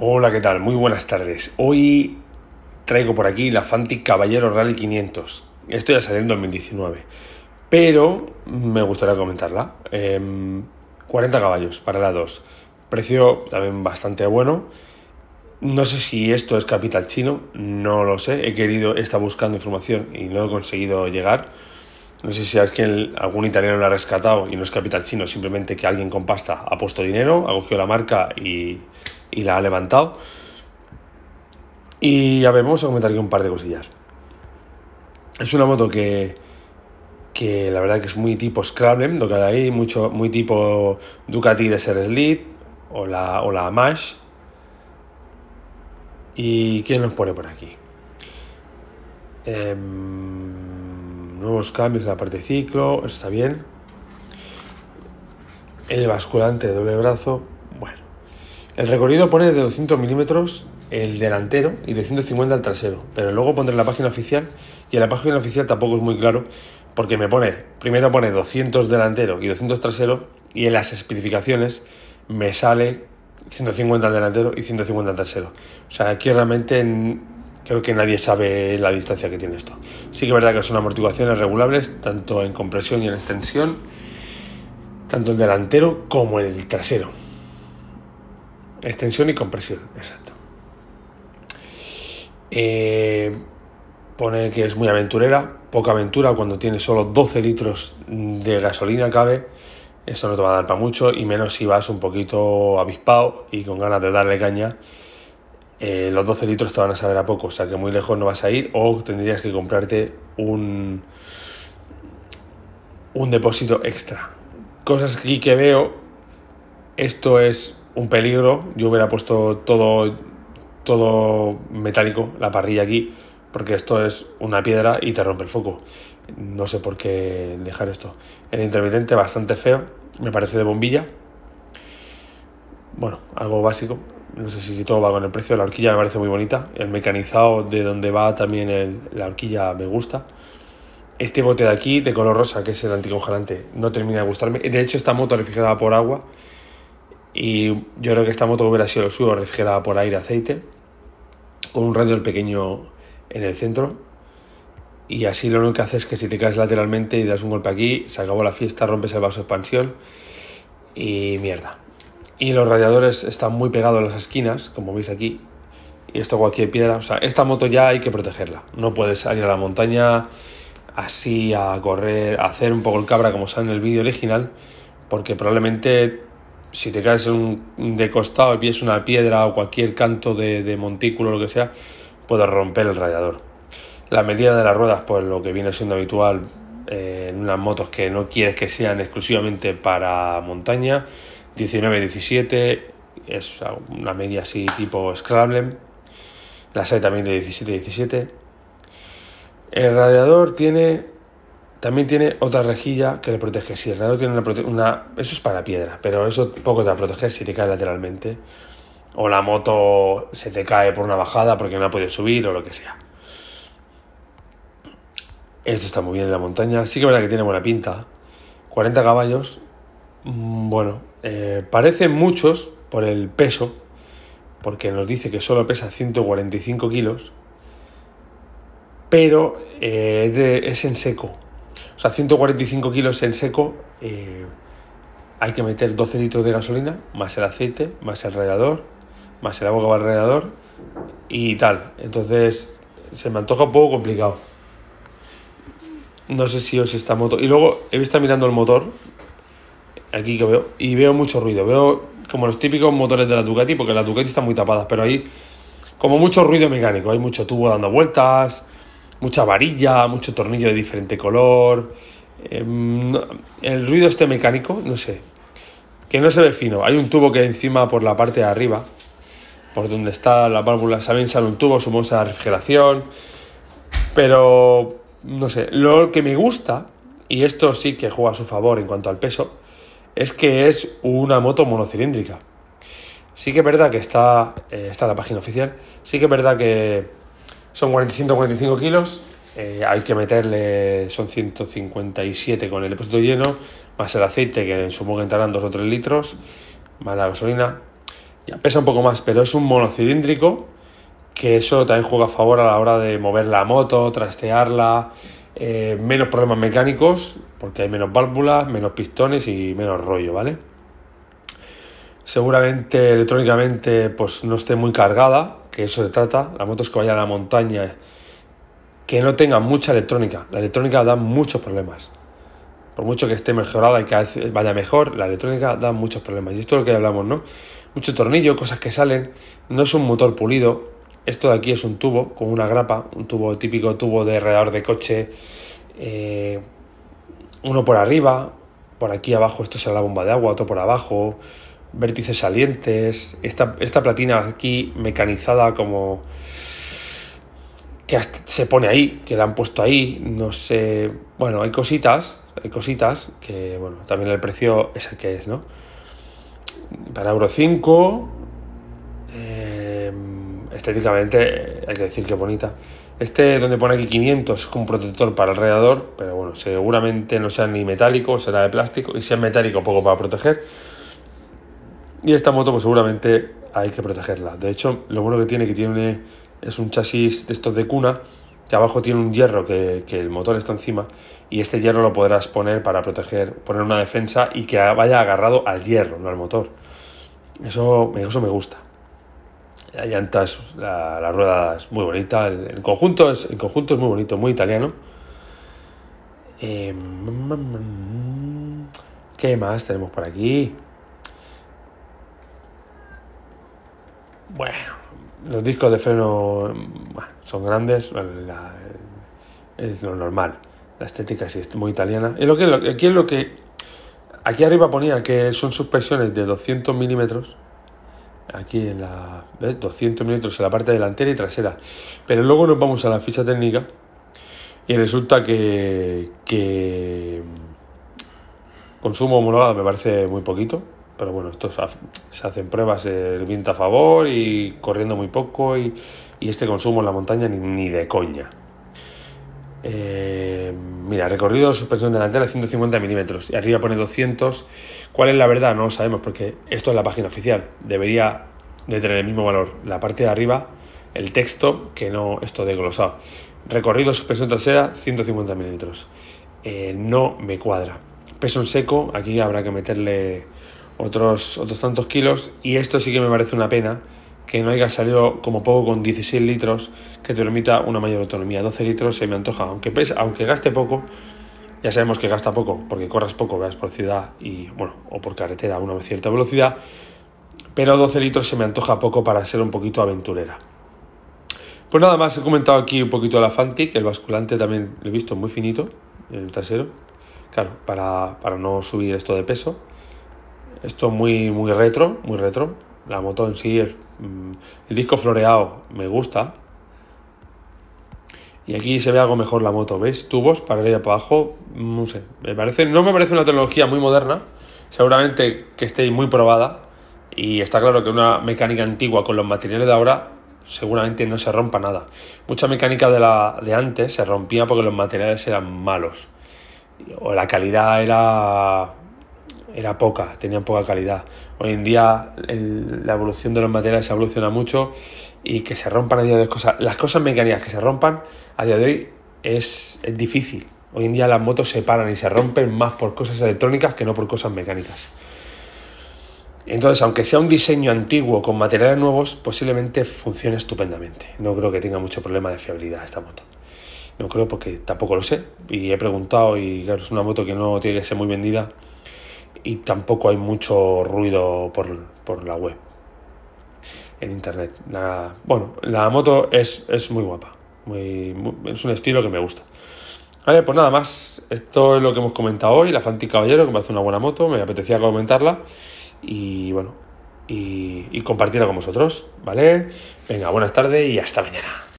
Hola, ¿qué tal? Muy buenas tardes. Hoy traigo por aquí la Fanti Caballero Rally 500. Esto ya salió en 2019, pero me gustaría comentarla. 40 em, caballos para la 2. Precio también bastante bueno. No sé si esto es capital chino, no lo sé. He querido, estar buscando información y no he conseguido llegar. No sé si es que algún italiano lo ha rescatado y no es capital chino, simplemente que alguien con pasta ha puesto dinero, ha cogido la marca y y la ha levantado. Y a ver, vamos a comentar aquí un par de cosillas. Es una moto que, que la verdad que es muy tipo Scrabble, lo que hay ahí, mucho, muy tipo Ducati de ser Slit o la, o ¿Y quién nos pone por aquí? Em, nuevos cambios en la parte de ciclo, está bien. El basculante de doble brazo, el recorrido pone de 200 milímetros el delantero y de 150 el trasero, pero luego pondré la página oficial y en la página oficial tampoco es muy claro porque me pone, primero pone 200 delantero y 200 trasero y en las especificaciones me sale 150 al delantero y 150 al trasero. O sea, aquí realmente creo que nadie sabe la distancia que tiene esto. Sí que es verdad que son amortiguaciones regulables, tanto en compresión y en extensión, tanto el delantero como el trasero. Extensión y compresión, exacto. Eh, pone que es muy aventurera, poca aventura cuando tienes solo 12 litros de gasolina cabe. Eso no te va a dar para mucho y menos si vas un poquito avispado y con ganas de darle caña. Eh, los 12 litros te van a saber a poco, o sea que muy lejos no vas a ir o tendrías que comprarte un, un depósito extra. Cosas aquí que veo, esto es un peligro. Yo hubiera puesto todo, todo metálico, la parrilla aquí, porque esto es una piedra y te rompe el foco. No sé por qué dejar esto. El intermitente bastante feo, me parece de bombilla. Bueno, algo básico. No sé si todo va con el precio. La horquilla me parece muy bonita. El mecanizado de donde va también la horquilla me gusta. Este bote de aquí, de color rosa, que es el anticongelante, no termina de gustarme. De hecho, esta moto refrigerada por agua y yo creo que esta moto hubiera sido lo suyo, refrigerada por aire, aceite, con un radiador pequeño en el centro. Y así lo único que haces es que si te caes lateralmente y das un golpe aquí, se acabó la fiesta, rompes el vaso de expansión y mierda. Y los radiadores están muy pegados a las esquinas, como veis aquí. Y esto cualquier piedra, o sea, esta moto ya hay que protegerla. No puedes salir a la montaña así a correr, a hacer un poco el cabra como sale en el vídeo original, porque probablemente si te caes de costado y pies una piedra o cualquier canto de, montículo o lo que sea, puedes romper el radiador. La medida de las ruedas, pues lo que viene siendo habitual eh, en unas motos que no quieres que sean exclusivamente para montaña, 19-17, es una media así tipo Scrabble. Las hay también de 17-17. El radiador tiene también tiene otra rejilla que le protege. Si el tiene una, Eso es para piedra, pero eso poco te va a proteger si te cae lateralmente. O la moto se te cae por una bajada porque no ha podido subir o lo que sea. Esto está muy bien en la montaña. Sí que es verdad que tiene buena pinta. 40 caballos. Mm, bueno, eh, parecen muchos por el peso, porque nos dice que solo pesa 145 kilos, pero eh, es en seco. O sea, 145 kilos en seco, eh, hay que meter 12 litros de gasolina, más el aceite, más el radiador, más el agua que radiador y tal. Entonces, se me antoja un poco complicado. No sé si os esta moto. Y luego he visto mirando el motor, aquí que veo, y veo mucho ruido. Veo como los típicos motores de la Ducati, porque la Ducati está muy tapada. pero ahí como mucho ruido mecánico. Hay mucho tubo dando vueltas mucha varilla, mucho tornillo de diferente color, em, el ruido este mecánico, no sé, que no se ve fino. Hay un tubo que encima por la parte de arriba, por donde está la válvula, también sale un tubo, su a la refrigeración, pero no sé, lo que me gusta, y esto sí que juega a su favor en cuanto al peso, es que es una moto monocilíndrica. Sí que es verdad que está, eh, está en la página oficial, sí que es verdad que son 45 kilos, eh, hay que meterle, son 157 con el depósito lleno, más el aceite, que supongo que entrarán 2 o 3 litros, más la gasolina. Ya pesa un poco más, pero es un monocilíndrico, que eso también juega a favor a la hora de mover la moto, trastearla, eh, menos problemas mecánicos, porque hay menos válvulas, menos pistones y menos rollo, ¿vale? Seguramente electrónicamente pues no esté muy cargada, que eso se trata, las motos que vayan a la montaña, que no tengan mucha electrónica. La electrónica da muchos problemas. Por mucho que esté mejorada y que vaya mejor, la electrónica da muchos problemas. Y esto es lo que hablamos, ¿no? Mucho tornillo, cosas que salen, no es un motor pulido. Esto de aquí es un tubo con una grapa, un tubo típico tubo de alrededor de coche, eh, uno por arriba, por aquí abajo esto es la bomba de agua, otro por abajo, vértices salientes, esta, esta platina aquí mecanizada como que se pone ahí, que la han puesto ahí, no sé, bueno, hay cositas, hay cositas que, bueno, también el precio es el que es, ¿no? Para euro 5, em, estéticamente hay que decir que bonita. Este donde pone aquí 500 es un protector para alrededor, pero bueno, seguramente no sea ni metálico, será de plástico, y si es metálico poco para proteger. Y esta moto pues seguramente hay que protegerla. De hecho, lo bueno que tiene que tiene es un chasis de estos de cuna, que abajo tiene un hierro que, el motor está encima, y este hierro lo podrás poner para proteger, poner una defensa y que vaya agarrado al hierro, no al motor. Eso, eso me gusta. La llanta, la, rueda es muy bonita, el, conjunto es, el conjunto es muy bonito, muy italiano. Em, mm, mm, mm. ¿Qué más tenemos por aquí? Bueno, los discos de freno son grandes, es lo normal. La estética sí es muy italiana. Y lo que, aquí lo que. Aquí arriba ponía que son suspensiones de 200 milímetros. Aquí en la. ¿ves? 200 milímetros en la parte delantera y trasera. Pero luego nos vamos a la ficha técnica. Y resulta que consumo homologado me parece muy poquito. Pero bueno, estos se hacen pruebas, eh, el viento a favor y corriendo muy poco y, este consumo en la montaña ni, de coña. Eh, mira, recorrido suspensión delantera 150 milímetros y arriba pone 200. ¿Cuál es la verdad? No lo sabemos porque esto es la página oficial. Debería de tener el mismo valor. La parte de arriba, el texto, que no esto de desglosado. Recorrido suspensión trasera 150 milímetros. Eh, no me cuadra. Peso en seco, aquí habrá que meterle otros, otros tantos kilos y esto sí que me parece una pena que no haya salido como poco con 16 litros que te permita una mayor autonomía. 12 litros se me antoja, aunque, pesa, aunque gaste poco, ya sabemos que gasta poco, porque corras poco, veas por ciudad y, bueno, o por carretera a una cierta velocidad, pero 12 litros se me antoja poco para ser un poquito aventurera. Pues nada más, he comentado aquí un poquito la Fantic, el basculante también lo he visto muy finito, en el trasero, claro, para, para no subir esto de peso. Esto muy, muy retro, muy retro. La moto en sí es. Mm, el disco floreado me gusta. Y aquí se ve algo mejor la moto, ¿veis? Tubos para ir para abajo. Mm, no sé. Me parece, no me parece una tecnología muy moderna. Seguramente que esté muy probada. Y está claro que una mecánica antigua con los materiales de ahora seguramente no se rompa nada. Mucha mecánica de, la, de antes se rompía porque los materiales eran malos. O la calidad era era poca, tenía poca calidad. Hoy en día la evolución de los materiales evoluciona mucho y que se rompan a día de hoy cosas, las cosas mecánicas que se rompan a día de hoy es, difícil. Hoy en día las motos se paran y se rompen más por cosas electrónicas que no por cosas mecánicas. Entonces, aunque sea un diseño antiguo con materiales nuevos, posiblemente funcione estupendamente. No creo que tenga mucho problema de fiabilidad esta moto. No creo porque tampoco lo sé. Y he preguntado y es una moto que no tiene que ser muy vendida y tampoco hay mucho ruido por, la web, en internet. nada bueno, la moto es, muy guapa, muy, es un estilo que me gusta. Vale, pues nada más, esto es lo que hemos comentado hoy, la Fanti Caballero, que me hace una buena moto, me apetecía comentarla y bueno, y, y compartirla con vosotros, ¿vale? Venga, buenas tardes y hasta mañana.